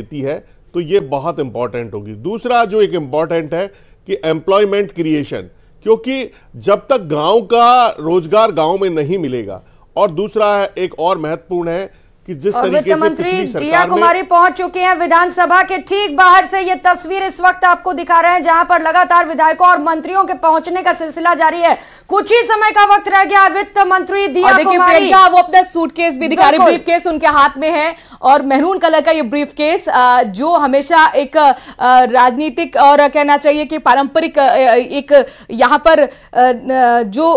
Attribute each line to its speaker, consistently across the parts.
Speaker 1: देती है तो ये बहुत इंपॉर्टेंट होगी दूसरा जो एक इंपॉर्टेंट है कि एम्प्लॉयमेंट क्रिएशन क्योंकि जब तक गांव का रोजगार गांव में नहीं मिलेगा और दूसरा एक और महत्वपूर्ण है कि जिस तरीके से मंत्री दिया कुमारी
Speaker 2: पहुंच चुके हैं विधानसभा के ठीक बाहर से ये तस्वीर इस वक्त आपको दिखा रहे हैं जहां पर लगातार विधायकों और मंत्रियों के पहुंचने का सिलसिला जारी है कुछ ही समय का वक्त रह गया वित्त मंत्री दिया कुमारी वो अपना सूटकेस भी दिखा हैं ब्रीफ केस उनके हाथ में है और मेहरून कलर का ये ब्रीफ केस
Speaker 3: जो हमेशा एक राजनीतिक और कहना चाहिए कि पारंपरिक एक यहाँ पर जो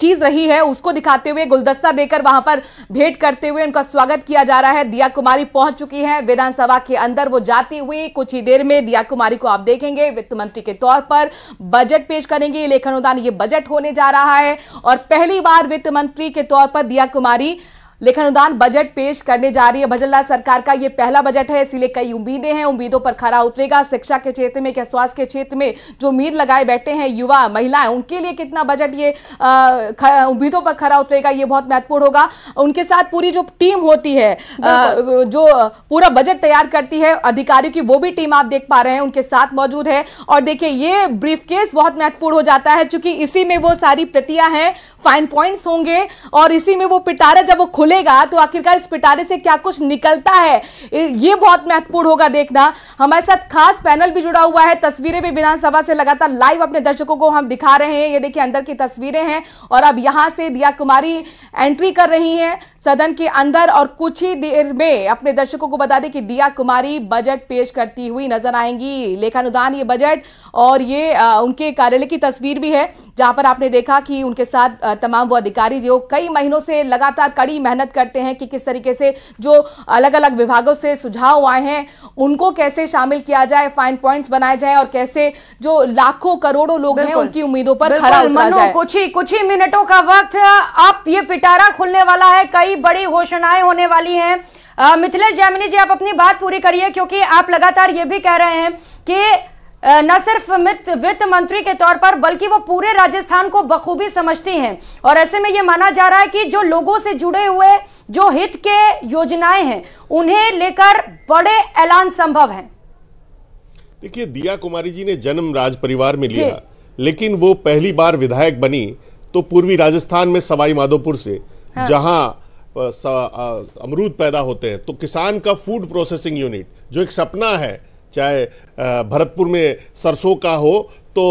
Speaker 3: चीज रही है उसको दिखाते हुए गुलदस्ता देकर वहां पर भेंट करते हुए उनका स्वागत किया किया जा रहा है दिया कुमारी पहुंच चुकी हैं विधानसभा के अंदर वो जाती हुई कुछ ही देर में दिया कुमारी को आप देखेंगे वित्त मंत्री के तौर पर बजट पेश करेंगे लेखन अनुदान ये बजट होने जा रहा है और पहली बार वित्त मंत्री के तौर पर दिया कुमारी लेखानुदान बजट पेश करने जा रही है भजनलाल सरकार का ये पहला बजट है इसीलिए कई उम्मीदें हैं उम्मीदों पर खरा उतरेगा शिक्षा के क्षेत्र में क्या स्वास्थ्य के क्षेत्र में जो उम्मीद लगाए बैठे हैं युवा महिलाएं उनके लिए कितना बजट ये उम्मीदों पर खरा उतरेगा ये बहुत महत्वपूर्ण होगा उनके साथ पूरी जो टीम होती है आ, जो पूरा बजट तैयार करती है अधिकारियों की वो भी टीम आप देख पा रहे हैं उनके साथ मौजूद है और देखिये ये ब्रीफ केस बहुत महत्वपूर्ण हो जाता है चूंकि इसी में वो सारी प्रतियां हैं फाइन पॉइंट्स होंगे और इसी में वो पिटारा जब वो खुले खुलेगा तो आखिरकार इस पिटारे से क्या कुछ निकलता है ये बहुत महत्वपूर्ण होगा देखना हमारे साथ खास पैनल भी जुड़ा हुआ है तस्वीरें भी विधानसभा से लगातार लाइव अपने दर्शकों को हम दिखा रहे हैं ये देखिए अंदर की तस्वीरें हैं और अब यहां से दिया कुमारी एंट्री कर रही है सदन के अंदर और कुछ ही देर में अपने दर्शकों को बता दें कि दिया कुमारी बजट पेश करती हुई नजर आएंगी लेखानुदान ये बजट और ये उनके कार्यालय की तस्वीर भी है जहां पर आपने देखा कि उनके साथ तमाम वो अधिकारी जो कई महीनों से लगातार कड़ी मेहनत मेहनत करते हैं कि किस तरीके से जो अलग अलग विभागों से सुझाव आए हैं उनको कैसे शामिल किया जाए फाइन पॉइंट्स बनाए जाए और कैसे जो लाखों करोड़ों लोग हैं उनकी
Speaker 2: उम्मीदों पर खरा उतरा जाए कुछ ही कुछ ही मिनटों का वक्त अब ये पिटारा खुलने वाला है कई बड़ी घोषणाएं होने वाली है मिथिलेश जैमिनी जी आप अपनी बात पूरी करिए क्योंकि आप लगातार ये भी कह रहे हैं कि न सिर्फ वित्त मंत्री के तौर पर बल्कि वो पूरे राजस्थान को बखूबी समझती हैं और ऐसे में ये माना जा रहा है कि जो लोगों से जुड़े हुए जो हित के योजनाएं हैं उन्हें लेकर बड़े ऐलान संभव हैं
Speaker 1: देखिए दिया कुमारी जी ने जन्म राज परिवार में लिया लेकिन वो पहली बार विधायक बनी तो पूर्वी राजस्थान में सवाई माधोपुर से हाँ। जहां अमरूद पैदा होते हैं तो किसान का फूड प्रोसेसिंग यूनिट जो एक सपना है चाहे भरतपुर में सरसों का हो तो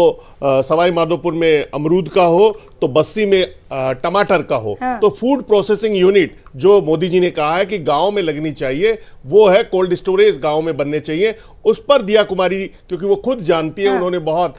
Speaker 1: सवाई माधोपुर में अमरूद का हो तो बस्सी में टमाटर का हो हाँ। तो फूड प्रोसेसिंग यूनिट जो मोदी जी ने कहा है कि गांव में लगनी चाहिए वो है कोल्ड स्टोरेज गांव में बनने चाहिए उस पर दिया कुमारी क्योंकि वो खुद जानती है हाँ। उन्होंने बहुत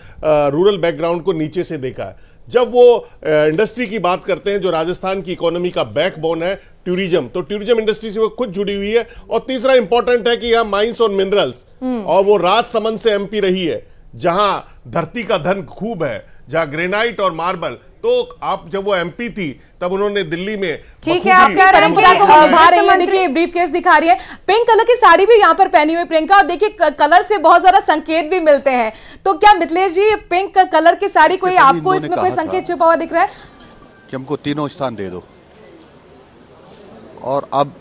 Speaker 1: रूरल बैकग्राउंड को नीचे से देखा है जब वो इंडस्ट्री की बात करते हैं जो राजस्थान की इकोनॉमी का बैकबोन है टूरिज्म तो टूरिज्म इंडस्ट्री से वो खुद जुड़ी हुई है और तीसरा इंपॉर्टेंट है कि यहाँ माइंस और मिनरल्स हम्म। और वो राजसमंद से एमपी रही है जहां धरती का धन खूब है जहां ग्रेनाइट और मार्बल तो आप जब वो एमपी थी तब उन्होंने दिल्ली में ठीक
Speaker 3: है आप क्या परंपरा को निभा रही है देखिए ब्रीफ केस दिखा रही है पिंक कलर की साड़ी भी यहाँ पर पहनी हुई प्रियंका और देखिए कलर से बहुत ज्यादा संकेत भी मिलते हैं तो क्या मिथिलेश जी पिंक कलर की साड़ी कोई आपको इसमें कोई संकेत छुपा हुआ दिख रहा है
Speaker 1: कि हमको तीनों स्थान दे दो और अब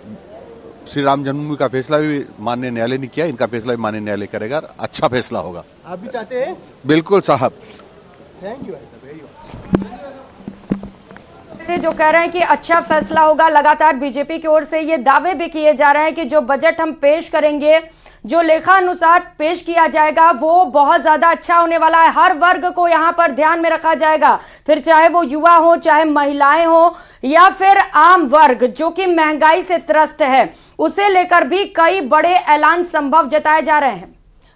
Speaker 1: श्री राम जन्मभूमि का फैसला भी मान्य न्यायालय ने किया इनका फैसला भी मान्य न्यायालय करेगा अच्छा फैसला होगा
Speaker 2: आप भी चाहते हैं
Speaker 1: बिल्कुल साहब
Speaker 2: थैंक यू वेरी मच जो कह रहे हैं कि अच्छा फैसला होगा लगातार बीजेपी की ओर से ये दावे भी किए जा रहे हैं कि जो बजट हम पेश करेंगे जो लेखा अनुसार पेश किया जाएगा वो बहुत ज़्यादा अच्छा होने वाला है हर वर्ग को यहाँ पर ध्यान में रखा जाएगा फिर चाहे वो युवा हो चाहे महिलाएं हो या फिर आम वर्ग जो कि महंगाई से त्रस्त है उसे लेकर भी कई बड़े ऐलान संभव जताए जा रहे हैं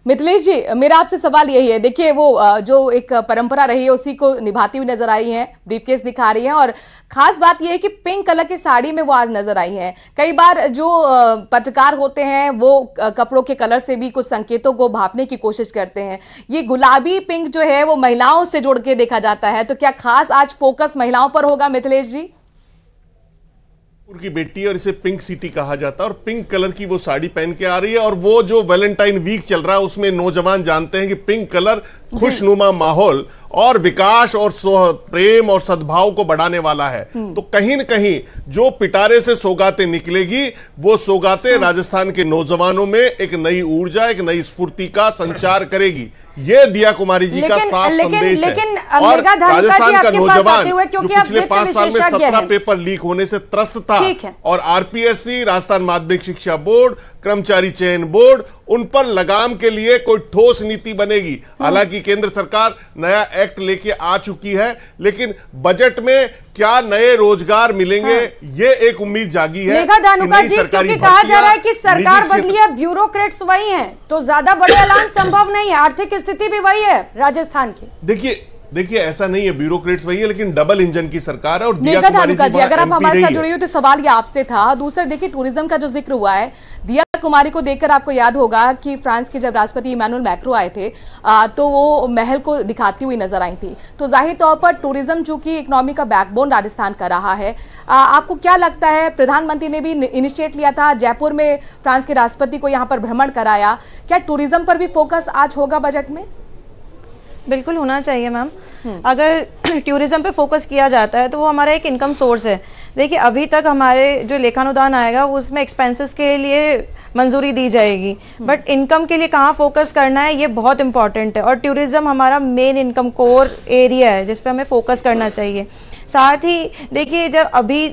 Speaker 3: मिथिलेश जी मेरा आपसे सवाल यही है देखिए वो जो एक परंपरा रही है उसी को निभाती हुई नजर आई हैं ब्रीफकेस दिखा रही हैं और खास बात यह है कि पिंक कलर की साड़ी में वो आज नजर आई हैं कई बार जो पत्रकार होते हैं वो कपड़ों के कलर से भी कुछ संकेतों को भापने की कोशिश करते हैं ये गुलाबी पिंक जो है वो महिलाओं से जोड़ के देखा जाता है तो क्या खास आज फोकस महिलाओं पर होगा मिथिलेश जी
Speaker 1: की बेटी और इसे पिंक सिटी कहा जाता है और पिंक कलर की वो साड़ी पहन के आ रही है और वो जो वैलेंटाइन वीक चल रहा है उसमें नौजवान जानते हैं कि पिंक कलर खुशनुमा माहौल और विकास और प्रेम और सद्भाव को बढ़ाने वाला है हम्म। तो कहीं न कहीं जो पिटारे से सौगाते निकलेगी वो सोगाते हाँ। राजस्थान के नौजवानों में एक नई ऊर्जा एक नई स्फूर्ति का संचार करेगी ये दिया कुमारी जी का साफ संदेश लेकिन, है और राजस्थान का नौजवान जो पिछले पांच साल में सत्रह पेपर लीक होने से त्रस्त था और आरपीएससी राजस्थान माध्यमिक शिक्षा बोर्ड कर्मचारी चयन बोर्ड उन पर लगाम के लिए कोई ठोस नीति बनेगी हाँ। हालांकि केंद्र सरकार नया एक्ट लेके आ चुकी है लेकिन बजट में क्या नए रोजगार मिलेंगे हाँ। ये एक उम्मीद जागी है जी क्योंकि कहा जा रहा है कि सरकार बदली
Speaker 2: है ब्यूरोक्रेट्स वही हैं तो ज्यादा बड़े ऐलान संभव नहीं है आर्थिक स्थिति भी वही है राजस्थान की
Speaker 1: देखिए देखिए ऐसा नहीं है ब्यूरोक्रेट्स वही है लेकिन डबल इंजन की सरकार है और दिया कुमारी जी अगर आप हमारे साथ जुड़े हो
Speaker 2: तो
Speaker 3: सवाल ये आपसे था दूसरा देखिए टूरिज्म का जो जिक्र हुआ है दिया कुमारी को देखकर आपको याद होगा कि फ्रांस के जब राष्ट्रपति इमानुअल मैक्रो आए थे आ, तो वो महल को दिखाती हुई नजर आई थी तो जाहिर तौर पर टूरिज्म चूंकि इकोनॉमी का बैकबोन राजस्थान का रहा है आ, आपको क्या लगता है प्रधानमंत्री ने भी इनिशिएट लिया था जयपुर में फ्रांस के राष्ट्रपति को यहाँ पर भ्रमण कराया क्या टूरिज्म पर भी फोकस आज होगा बजट में बिल्कुल होना चाहिए मैम हम्म। अगर टूरिज़्म पे फोकस किया जाता है तो वो हमारा एक इनकम सोर्स है देखिए अभी तक हमारे जो लेखानुदान आएगा उसमें एक्सपेंसेस के लिए मंजूरी दी जाएगी बट इनकम हम्म। के लिए कहाँ फोकस करना है ये बहुत इंपॉर्टेंट है और टूरिज़्म हमारा मेन इनकम कोर एरिया है जिसपे हमें फोकस करना चाहिए साथ ही देखिए जब अभी